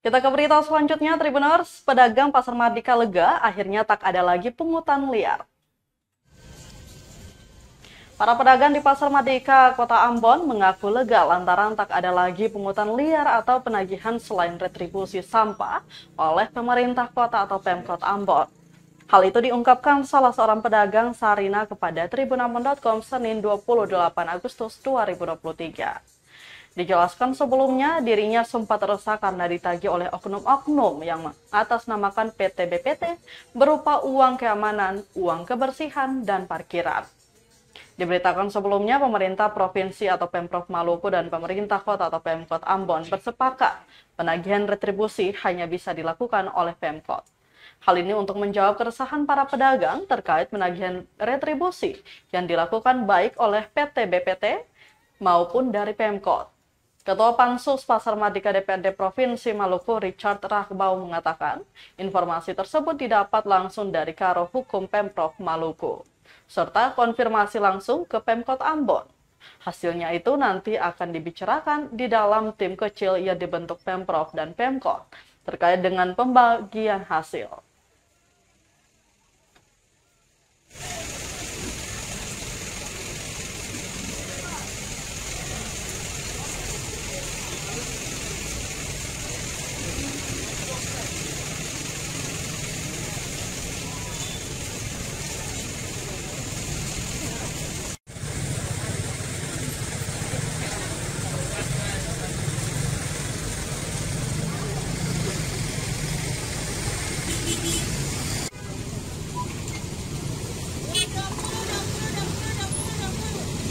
Kita ke berita selanjutnya, Tribuners. Pedagang Pasar Mardika lega, akhirnya tak ada lagi pungutan liar. Para pedagang di Pasar Madika Kota Ambon mengaku lega lantaran tak ada lagi pungutan liar atau penagihan selain retribusi sampah oleh pemerintah kota atau Pemkot Ambon. Hal itu diungkapkan salah seorang pedagang Sarina kepada tribunambon.com Senin 28 Agustus 2023. Dijelaskan sebelumnya, dirinya sempat resah karena ditagi oleh oknum-oknum yang atas namakan PT BPT berupa uang keamanan, uang kebersihan, dan parkiran. Diberitakan sebelumnya, pemerintah provinsi atau Pemprov Maluku dan pemerintah kota atau Pemkot Ambon bersepakat penagihan retribusi hanya bisa dilakukan oleh Pemkot. Hal ini untuk menjawab keresahan para pedagang terkait penagihan retribusi yang dilakukan baik oleh PT BPT maupun dari Pemkot. Ketua Pansus Pasar Madika DPRD Provinsi Maluku Richard Rahbau mengatakan, informasi tersebut didapat langsung dari Karo Hukum Pemprov Maluku, serta konfirmasi langsung ke Pemkot Ambon. Hasilnya itu nanti akan dibicarakan di dalam tim kecil yang dibentuk Pemprov dan Pemkot terkait dengan pembagian hasil.